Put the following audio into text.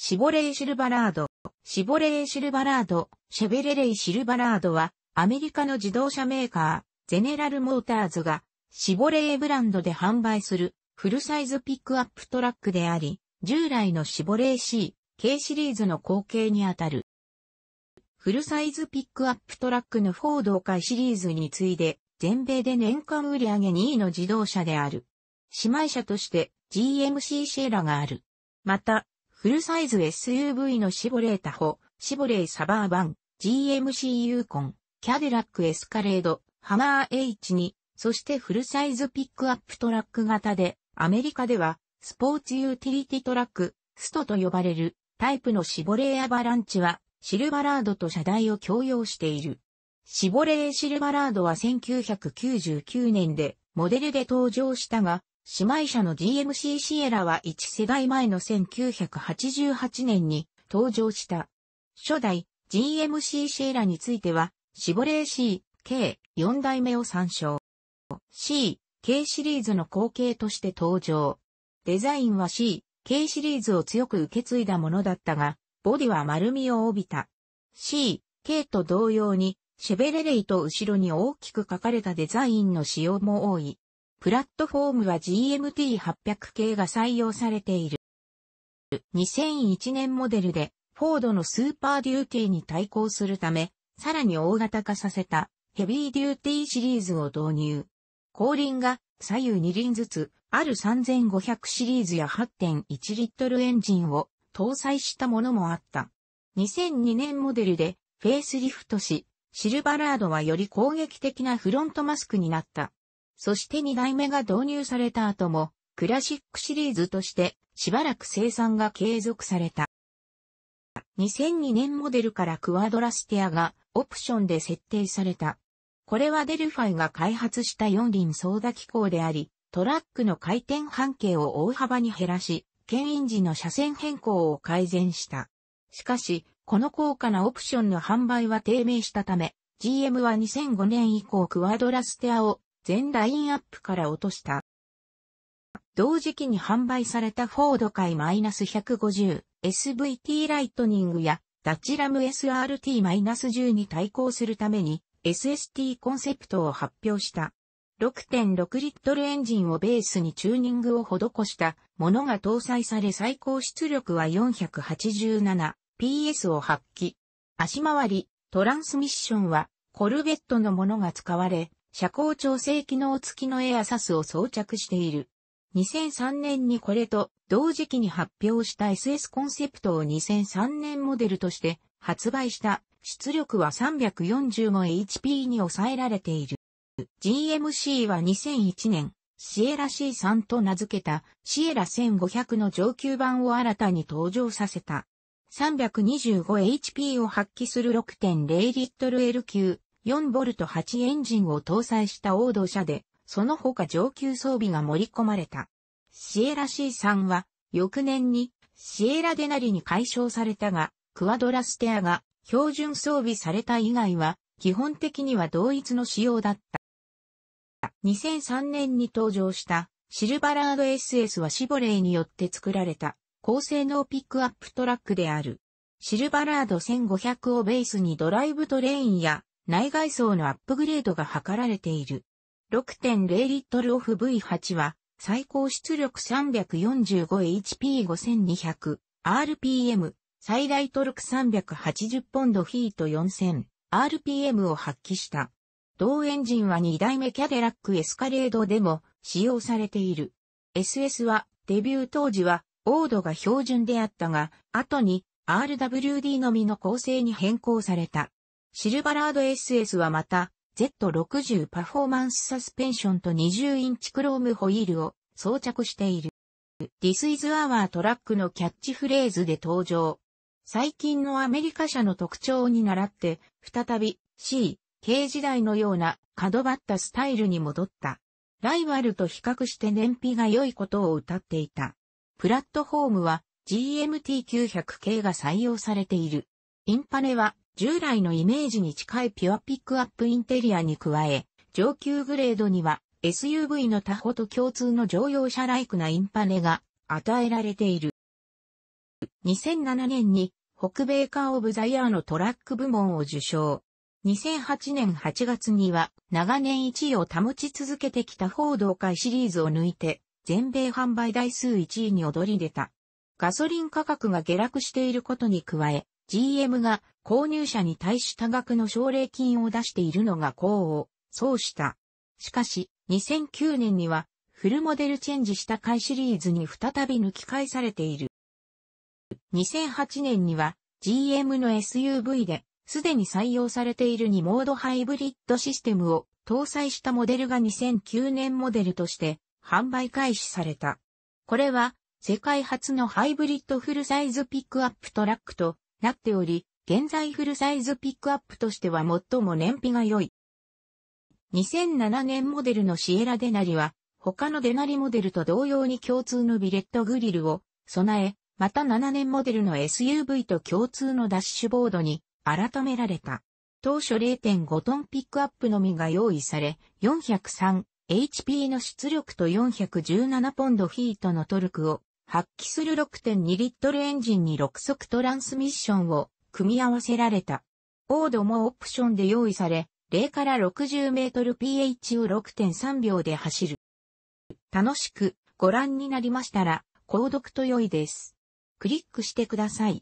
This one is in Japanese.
シボレーシルバラード、シボレーシルバラード、シェベレレイシルバラードは、アメリカの自動車メーカー、ゼネラルモーターズが、シボレーブランドで販売する、フルサイズピックアップトラックであり、従来のシボレー C、K シリーズの後継にあたる。フルサイズピックアップトラックのフォード会シリーズに次いで、全米で年間売上2位の自動車である。姉妹車として GMC シェーラがある。また、フルサイズ SUV のシボレータホ、シボレーサバーバン、GMC ユーコン、キャデラックエスカレード、ハマー H2、そしてフルサイズピックアップトラック型で、アメリカでは、スポーツユーティリティトラック、ストと呼ばれる、タイプのシボレーアバランチは、シルバラードと車台を共用している。シボレーシルバラードは1999年で、モデルで登場したが、姉妹車の g m c シエラは1世代前の1988年に登場した。初代 GMC シエラについては、シボレー C、K、4代目を参照。C、K シリーズの後継として登場。デザインは C、K シリーズを強く受け継いだものだったが、ボディは丸みを帯びた。C、K と同様に、シェベレレイと後ろに大きく書かれたデザインの仕様も多い。プラットフォームは GMT800 系が採用されている。2001年モデルでフォードのスーパーデューティーに対抗するため、さらに大型化させたヘビーデューティーシリーズを導入。後輪が左右2輪ずつ、ある3500シリーズや8.1リットルエンジンを搭載したものもあった。2002年モデルでフェイスリフトし、シルバラードはより攻撃的なフロントマスクになった。そして2代目が導入された後も、クラシックシリーズとして、しばらく生産が継続された。2002年モデルからクワドラステアがオプションで設定された。これはデルファイが開発した四輪操舵機構であり、トラックの回転半径を大幅に減らし、牽引時の車線変更を改善した。しかし、この高価なオプションの販売は低迷したため、GM は2005年以降クワドラステアを全ラインアップから落とした。同時期に販売されたフォード界 -150、SVT ライトニングやダチラム SRT-10 に対抗するために SST コンセプトを発表した。6.6リットルエンジンをベースにチューニングを施したものが搭載され最高出力は 487PS を発揮。足回り、トランスミッションはコルベットのものが使われ、車高調整機能付きのエアサスを装着している。2003年にこれと同時期に発表した SS コンセプトを2003年モデルとして発売した出力は 345HP に抑えられている。GMC は2001年シエラ C3 と名付けたシエラ1500の上級版を新たに登場させた。325HP を発揮する 6.0L 級 4V8 エンジンを搭載した王道車で、その他上級装備が盛り込まれた。シエラ C3 は、翌年にシエラデナリに解消されたが、クワドラステアが標準装備された以外は、基本的には同一の仕様だった。2003年に登場したシルバラード SS はシボレーによって作られた高性能ピックアップトラックである。シルバラード1500をベースにドライブトレインや内外装のアップグレードが図られている。6.0リットルオフ V8 は最高出力 345HP5200RPM 最大トルク380ポンドフィート 4000RPM を発揮した。同エンジンは2代目キャデラックエスカレードでも使用されている。SS はデビュー当時はオードが標準であったが、後に RWD のみの構成に変更された。シルバラード SS はまた、Z60 パフォーマンスサスペンションと20インチクロームホイールを装着している。This is our トラックのキャッチフレーズで登場。最近のアメリカ車の特徴に倣って、再び C、K 時代のような角張ったスタイルに戻った。ライバルと比較して燃費が良いことを歌っていた。プラットフォームは GMT900 系が採用されている。インパネは従来のイメージに近いピュアピックアップインテリアに加え、上級グレードには SUV の他方と共通の乗用車ライクなインパネが与えられている。2007年に北米カーオブザイヤーのトラック部門を受賞。2008年8月には長年1位を保ち続けてきたフォード会シリーズを抜いて全米販売台数1位に躍り出た。ガソリン価格が下落していることに加え、GM が購入者に対し多額の奨励金を出しているのが功を奏した。しかし、2009年にはフルモデルチェンジした回シリーズに再び抜き返されている。2008年には GM の SUV で、すでに採用されている2モードハイブリッドシステムを搭載したモデルが2009年モデルとして販売開始された。これは世界初のハイブリッドフルサイズピックアップトラックとなっており、現在フルサイズピックアップとしては最も燃費が良い。2007年モデルのシエラデナリは、他のデナリモデルと同様に共通のビレットグリルを備え、また7年モデルの SUV と共通のダッシュボードに改められた。当初0.5トンピックアップのみが用意され、403HP の出力と417ポンドフィートのトルクを発揮する6.2リットルエンジンに6速トランスミッションを組み合わせられた。オードもオプションで用意され、0から60メートル ph を6.3秒で走る。楽しくご覧になりましたら、購読と良いです。クリックしてください。